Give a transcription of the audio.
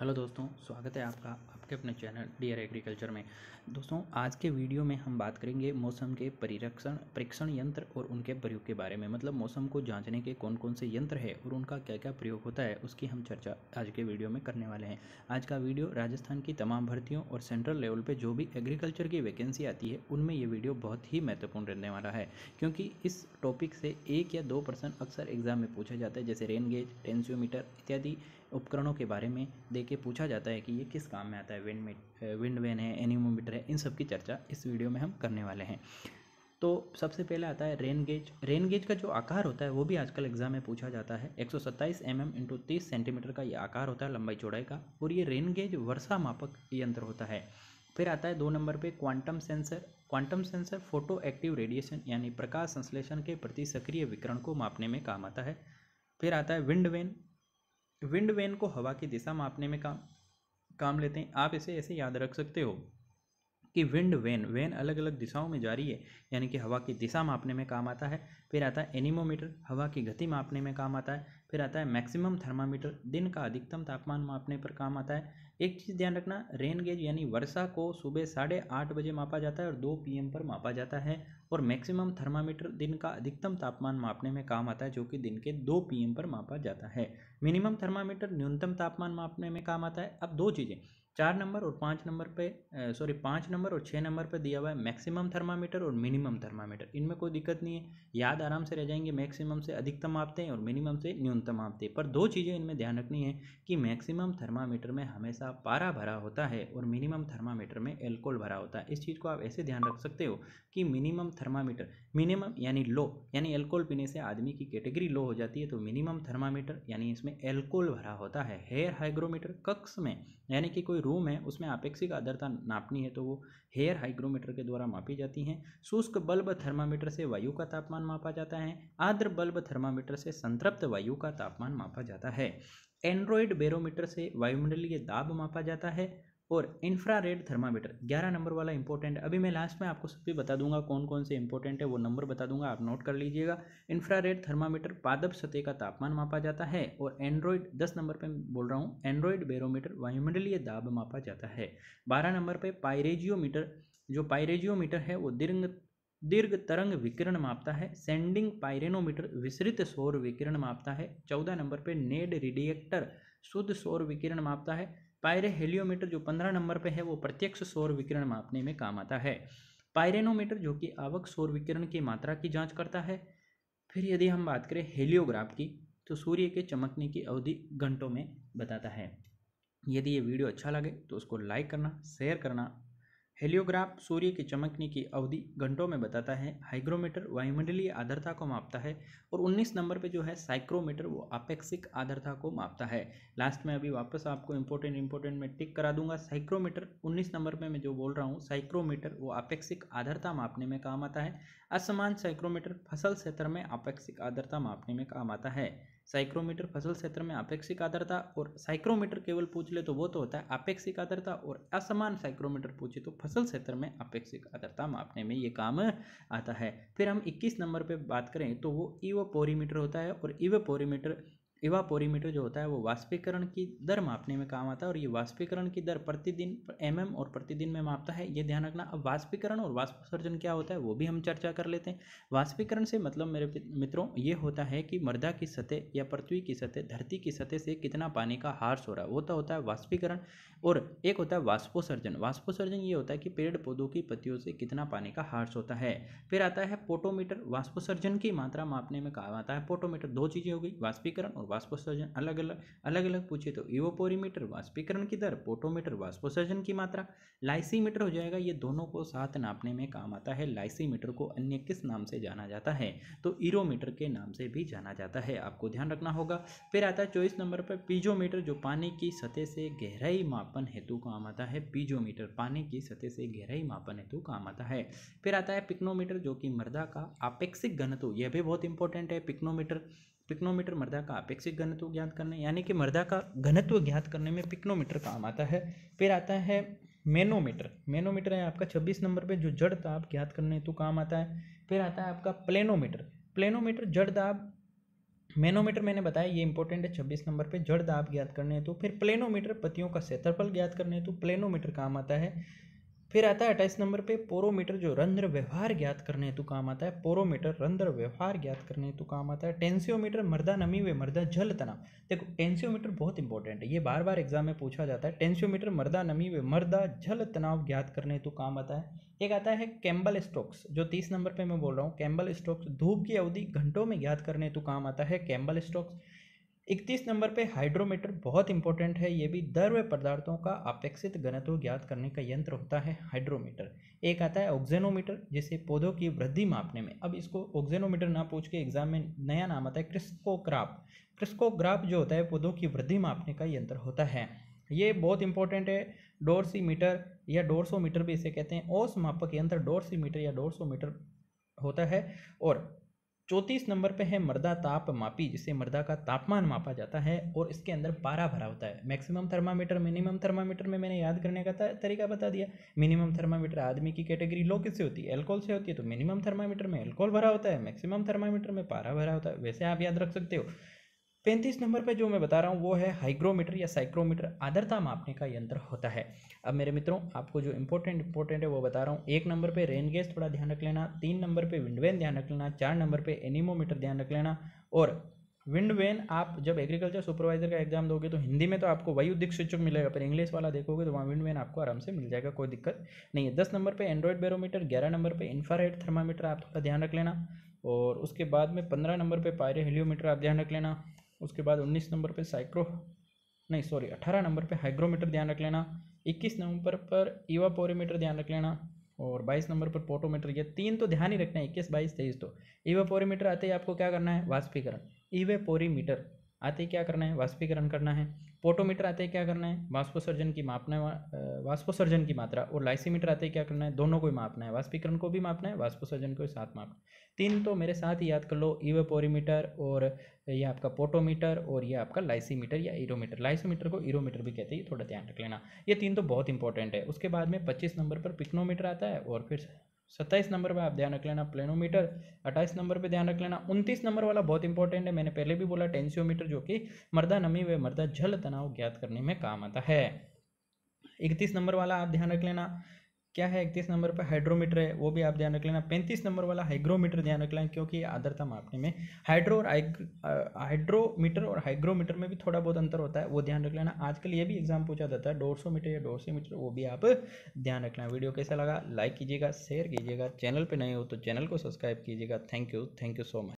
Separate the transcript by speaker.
Speaker 1: hello दोस्तों स्वागत है आपका आपके अपने चैनल डियर एग्रीकल्चर में दोस्तों आज के वीडियो में हम बात करेंगे मौसम के परिरक्षण परीक्षण यंत्र और उनके प्रयोग के बारे में मतलब मौसम को जांचने के कौन कौन से यंत्र है और उनका क्या क्या प्रयोग होता है उसकी हम चर्चा आज के वीडियो में करने वाले हैं आज का वीडियो राजस्थान की तमाम भर्तियों और सेंट्रल लेवल पर जो भी एग्रीकल्चर की वैकेंसी आती है उनमें ये वीडियो बहुत ही महत्वपूर्ण रहने वाला है क्योंकि इस टॉपिक से एक या दो अक्सर एग्जाम में पूछा जाता है जैसे रेन गेज टेंसियोमीटर इत्यादि उपकरणों के बारे में देख के पूछा जाता है कि ये किस काम में आता है विंड विंड वैन है एनिमोमीटर है इन सब की चर्चा इस वीडियो में हम करने वाले हैं तो सबसे पहले आता है रेन गेज रेन गेज का जो आकार होता है वो भी आजकल एग्जाम में पूछा जाता है 127 सौ सत्ताईस एम एम इंटू तीस सेंटीमीटर का ये आकार होता है लंबाई चौड़ाई का और ये रेन गेज वर्षा मापक यंत्र होता है फिर आता है दो नंबर पे quantum sensor quantum sensor photo active radiation यानी प्रकाश संश्लेषण के प्रति सक्रिय विकरण को मापने में काम आता है फिर आता है विंड वेन विंड वेन को हवा की दिशा मापने में काम काम लेते हैं आप इसे ऐसे याद रख सकते हो कि विंड वेन वेन अलग अलग दिशाओं में जारी है यानी कि हवा की दिशा मापने में काम आता है फिर आता है एनिमोमीटर हवा की गति मापने में काम आता है फिर आता है मैक्सिमम थर्मामीटर दिन का अधिकतम तापमान मापने पर काम आता है एक चीज़ ध्यान रखना रेन गेज यानी वर्षा को सुबह साढ़े आठ बजे मापा जाता है और दो पीएम पर मापा जाता है और मैक्सिमम थर्मामीटर दिन का अधिकतम तापमान मापने में काम आता है जो कि दिन के दो पी पर मापा जाता है मिनिमम थर्मामीटर न्यूनतम तापमान मापने में काम आता है अब दो चीज़ें चार नंबर और पाँच नंबर पे सॉरी पाँच नंबर और छः नंबर पे दिया हुआ है मैक्सिमम थर्मामीटर और मिनिमम थर्मामीटर इनमें कोई दिक्कत नहीं है याद आराम से रह जाएंगे मैक्सिमम से अधिकतम आपते हैं और मिनिमम से न्यूनतम आपते हैं पर दो चीज़ें इनमें ध्यान रखनी है कि मैक्सिमम थर्मामीटर में हमेशा पारा भरा होता है और मिनिमम थर्मामीटर में एल्कोल भरा होता है इस चीज़ को आप ऐसे ध्यान रख सकते हो कि मिनिमम थर्मामीटर मिनिमम यानी लो यानी एल्कोल पीने से आदमी की कैटेगरी लो हो जाती है तो मिनिमम थर्मामीटर यानी इसमें एल्कोल भरा होता है हेयर हाइग्रोमीटर कक्ष में यानी कि कोई कोई रूम है उसमें आपेक्षिक आदरता नापनी है तो वो हेयर हाइग्रोमीटर के द्वारा मापी जाती हैं शुष्क बल्ब थर्मामीटर से वायु का तापमान मापा जाता है आर्द्र बल्ब थर्मामीटर से संतृप्त वायु का तापमान मापा जाता है एंड्रॉयड बेरोमीटर से वायुमंडलीय दाब मापा जाता है और इंफ्रारेड थर्मामीटर ग्यारह नंबर वाला इंपॉर्टेंट अभी मैं लास्ट में आपको सभी बता दूंगा कौन कौन से इंपॉर्टेंट है वो नंबर बता दूंगा आप नोट कर लीजिएगा इंफ्रारेड थर्मामीटर पादप सतह का तापमान मापा जाता है और एंड्रॉयड दस नंबर पे बोल रहा हूँ एंड्रॉयड बेरोमीटर वायुमंडलीय दाब मापा जाता है बारह नंबर पर पायरेजियोमीटर जो पायरेजियोमीटर है वो दीर्घ दीर्घ तरंग विकिरण मापता है सेंडिंग पायरेनोमीटर विसरित सौर विकिरण मापता है चौदह नंबर पर नेड रिडिएक्टर शुद्ध सौर विकिरण मापता है पायरे हेलियोमीटर जो पंद्रह नंबर पे है वो प्रत्यक्ष सौर विकिरण मापने में काम आता है पायरेनोमीटर जो कि आवक सौर विकिरण की मात्रा की जांच करता है फिर यदि हम बात करें हेलियोग्राफ की तो सूर्य के चमकने की अवधि घंटों में बताता है यदि ये वीडियो अच्छा लगे तो उसको लाइक करना शेयर करना हेलियोग्राफ सूर्य के चमकने की अवधि घंटों में बताता है हाइग्रोमीटर वायुमंडलीय आर्द्रता को मापता है और 19 नंबर पे जो है साइक्रोमीटर वो अपेक्षिक आर्द्रता को मापता है लास्ट में अभी वापस आपको इम्पोर्टेंट इम्पोर्टेंट में टिक करा दूंगा साइक्रोमीटर 19 नंबर पे मैं जो बोल रहा हूँ साइक्रोमीटर वो अपेक्षिक आर्द्रता मापने में काम आता है असमान साइक्रोमीटर फसल क्षेत्र में अपेक्षिक आर्द्रता मापने में काम आता है साइक्रोमीटर फसल क्षेत्र में अपेक्षिक आदरता और साइक्रोमीटर केवल पूछ ले तो वो तो होता है अपेक्षिक आदरता और असमान साइक्रोमीटर पूछे तो फसल क्षेत्र में अपेक्षिक आदरता मापने में ये काम आता है फिर हम 21 नंबर पे बात करें तो वो ईवो होता है और ईवो इवापोरीमीटर जो होता है वो वाष्पीकरण की दर मापने में काम आता है और ये वाष्पीकरण की दर प्रतिदिन एम एम और प्रतिदिन में मापता है ये ध्यान रखना अब वाष्पीकरण और वाष्पोसर्जन क्या होता है वो भी हम चर्चा कर लेते हैं वाष्पीकरण से मतलब मेरे मित्रों ये होता है कि मृदा की सतह या पृथ्वी की सतह धरती की सतह से कितना पानी का हार्स हो रहा है वो तो होता है वाष्पीकरण और एक होता है वाष्पोसर्जन वाष्पोसर्जन ये होता है कि पेड़ पौधों की पत्तियों से कितना पानी का हार्स होता है फिर आता है पोटोमीटर वाष्पोसर्जन की मात्रा मापने में काम आता है पोटोमीटर दो चीज़ें हो गई वाष्पीकरण और वाष्पोत्सर्जन अलग अलग अलग अलग पूछे तो इवोपोरीमीटर वाष्पीकरण की दर पोटोमीटर वाष्पोत्सर्जन की मात्रा लाइसीमीटर हो जाएगा ये दोनों को साथ नापने में काम आता है लाइसीमीटर को अन्य किस नाम से जाना जाता है तो इरोमीटर के नाम से भी जाना जाता है आपको ध्यान रखना होगा फिर आता है चौबीस नंबर पर पीजोमीटर जो पानी की सतह से गहराई मापन हेतु काम आता है पीजोमीटर पानी की सतह से गहराई मापन हेतु काम आता है फिर आता है पिक्नोमीटर जो कि मृदा का आपेक्षिक घनत्व यह भी बहुत इंपॉर्टेंट है पिक्नोमीटर पिक्नोमीटर मृदा का अपेक्षित घनत्व ज्ञात करने यानी कि मृदा का घनत्व ज्ञात करने में पिक्नोमीटर काम आता है फिर आता है मेनोमीटर मेनोमीटर है आपका छब्बीस नंबर पे जो जड़ ताप ज्ञात करने हेतु काम आता है फिर आता है आपका प्लेनोमीटर प्लेनोमीटर जड़ दाब मेनोमीटर मैंने बताया ये इंपॉर्टेंट है छब्बीस नंबर पे जड़ दाब ज्ञात करने हेतु फिर प्लेनोमीटर पतियों का क्षेत्रफल ज्ञात करने हेतु प्लेनोमीटर काम आता है फिर आता है अट्ठाईस नंबर पे पोरोमीटर जो रंध्र व्यवहार ज्ञात करने हेतु काम आता है पोरोमीटर रंध्र व्यवहार ज्ञात करने हेतु काम आता है टेंसियोमीटर मर्दा नमी वे मर्दा जल तनाव देखो टेंसियोमीटर बहुत इंपॉर्टेंट है ये बार बार एग्जाम में पूछा जाता है टेंसियोमीटर मर्दा नमी वे मर्दा जल तनाव ज्ञात करने हेतु काम आता है एक आता है कैम्बल स्टोक्स जो तीस नंबर पर मैं बोल रहा हूँ कैम्बल स्टोक्स धूप की अवधि घंटों में ज्ञात करने हेतु काम आता है कैम्बल स्टोक्स इकतीस नंबर पे हाइड्रोमीटर बहुत इंपॉर्टेंट है ये भी द्रव्य पदार्थों का अपेक्षित घनत्व ज्ञात करने का यंत्र होता है हाइड्रोमीटर एक आता है ऑक्जेनोमीटर जिसे पौधों की वृद्धि मापने में अब इसको ऑक्जेनोमीटर ना पूछ के एग्जाम में नया नाम आता है क्रिस्कोग्राफ क्रिस्कोग्राफ जो होता है पौधों की वृद्धि मापने का यंत्र होता है ये बहुत इंपॉर्टेंट है मीटर या मीटर भी इसे कहते हैं औस मापक यंत्र मीटर या मीटर होता है और चौंतीस नंबर पे है मर्दा ताप मापी जिसे मर्दा का तापमान मापा जाता है और इसके अंदर पारा भरा होता है मैक्सिमम थर्मामीटर मिनिमम थर्मामीटर में मैंने याद करने का तरीका बता दिया मिनिमम थर्मामीटर आदमी की कैटेगरी लो किससे होती है एल्कोहल से होती है तो मिनिमम थर्मामीटर में एल्कोहल भरा होता है मैक्सिमम थर्मामीटर में पारा भरा होता है वैसे आप याद रख सकते हो पैंतीस नंबर पे जो मैं बता रहा हूँ वो है हाइग्रोमीटर या साइक्रोमीटर आदरता मापने का यंत्र होता है अब मेरे मित्रों आपको जो इंपॉर्टेंट इंपॉर्टेंट है वो बता रहा हूँ एक नंबर पे रेन गेज थोड़ा ध्यान रख लेना तीन नंबर पे विंडवेन ध्यान रख लेना चार नंबर पे एनिमोमीटर ध्यान रख लेना और विंड वेन आप जब एग्रीकल्चर सुपरवाइजर का एग्जाम दोगे तो हिंदी में तो आपको वायुदिक शिक्षक मिलेगा पर इंग्लिश वाला देखोगे तो वहाँ विंड वेन आपको आराम से मिल जाएगा कोई दिक्कत नहीं है दस नंबर पर एंड्रॉयड बेरोमीटर ग्यारह नंबर पर इंफ्रारेड थर्मामीटर आप थोड़ा ध्यान रख लेना और उसके बाद में पंद्रह नंबर पे पायरे हेलियोमीटर आप ध्यान रख लेना उसके बाद उन्नीस नंबर पे साइक्रो नहीं सॉरी अठारह नंबर पे हाइग्रोमीटर ध्यान रख लेना इक्कीस नंबर पर ईवापोरीमीटर ध्यान रख लेना और बाईस नंबर पर पोटोमीटर ये तीन तो ध्यान ही रखना है इक्कीस बाईस तेईस तो ईवापोरीमीटर आते ही आपको क्या करना है वाष्पीकरण इवेपोरीमीटर आते क्या करना है वाष्पीकरण करना है पोटोमीटर आते क्या करना है वाष्पोसर्जन की मापना है वाष्पोसर्जन की मात्रा और लाइसीमीटर आते क्या करना है दोनों को ही मापना है वाष्पीकरण को भी मापना है वाष्पोसर्जन को भी साथ मापना तीन तो मेरे साथ ही याद कर लो ईवेपोरीमीटर और ये आपका पोटोमीटर और ये आपका लाइसीमीटर या इरोमीटर लाइसीमीटर को इरोमीटर भी कहते हैं थोड़ा ध्यान रख लेना ये तीन तो बहुत इंपॉर्टेंट है उसके बाद में पच्चीस नंबर पर पिक्नोमीटर आता है और फिर सत्ताईस नंबर पे आप ध्यान रख लेना प्लेनोमीटर अट्ठाईस नंबर पे ध्यान रख लेना उनतीस नंबर वाला बहुत इंपॉर्टेंट है मैंने पहले भी बोला टेंसियोमीटर जो कि मर्दा नमी व मर्दा जल तनाव ज्ञात करने में काम आता है इकतीस नंबर वाला आप ध्यान रख लेना क्या है इकतीस नंबर पर हाइड्रोमीटर है वो भी आप ध्यान रख लेना पैंतीस नंबर वाला हाइग्रोमीटर ध्यान रख लेना क्योंकि आदरता मापने में हाइड्रो और हाइड्रोमीटर और हाइग्रोमीटर में भी थोड़ा बहुत अंतर होता है वो ध्यान रख लेना आजकल ये भी एग्जाम पूछा जाता है दो सौ मीटर या दो सौ मीटर वो भी आप ध्यान रखना वीडियो कैसा लगा लाइक कीजिएगा शेयर कीजिएगा चैनल पर नहीं हो तो चैनल को सब्सक्राइब कीजिएगा thank you thank you so much